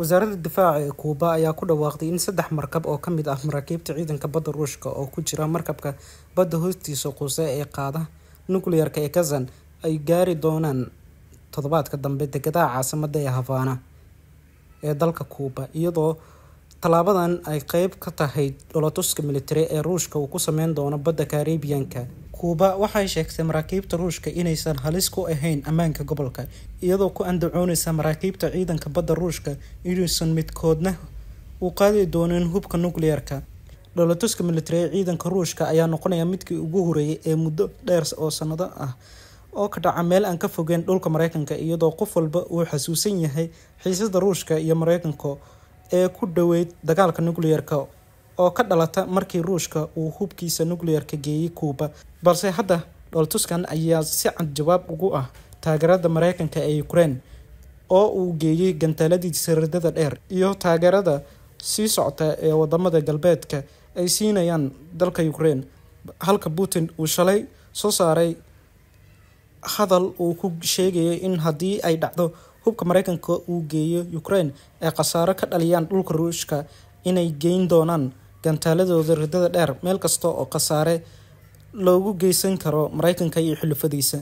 wasaaradda difaaca ee kuuba ayaa ku dhawaaqday in saddex markab oo ka mid ah maraakiibta ciidanka badda ruushka oo ku jira markabka badda hoostiisa quuse ee qaada nukleer ee kazan ay gaari doonaan toddobaadka dambe degadaha caasimadda ee hafaana ee dalka kuuba iyadoo tallaabadan ay qeyb ka tahay dholotuska military ee ruushka uu ku sameyn doono badda karibiyanka kuuba waxay sheegtay maraakiibta ruushka inaysan halis ku ahayn ammaanka gobolka iyadoo ku andacoonaysa maraakiibta ciidanka badda ruushka inuusan midkoodna uu qaadi doonin hubka nukliyeerka dholatuska military ee ciidanka ruushka ayaa noqonaya midkii ugu horeeyay ee muddo dheer oo sanado ah oo ka dhaca meel aan ka fogeen dhulka mareykanka iyadoo qof walba uu xasuusan yahay xiisada ruushka iyo mareykanka ee ku dhoweyd dagaalka nukliyeerka oo ka dhalata markii ruushka uu hubkiisa nukleerka geeyey kuuba balse hadda dhooltuskan ayaa si cad jawaab ugu ah taageerada mareykanka ee ukrein oo uu geeyey gantaaladii rirdada dheer iyo taageerada sii socota ee wadamada galbeedka ay siinayaan dalka ukrein halka putin uu shalay soo saaray hadal uu ku sheegayay in haddii ay dhacdo hubka mareykanka uu geeyo ukrein ay khasaaro ka dhaliyaan dhulka ruushka inay geyn doonaan gantaaladooda riddada dheer meel kasta oo khasaare loogu geysan karo Maraykanka iyo xulafadiisa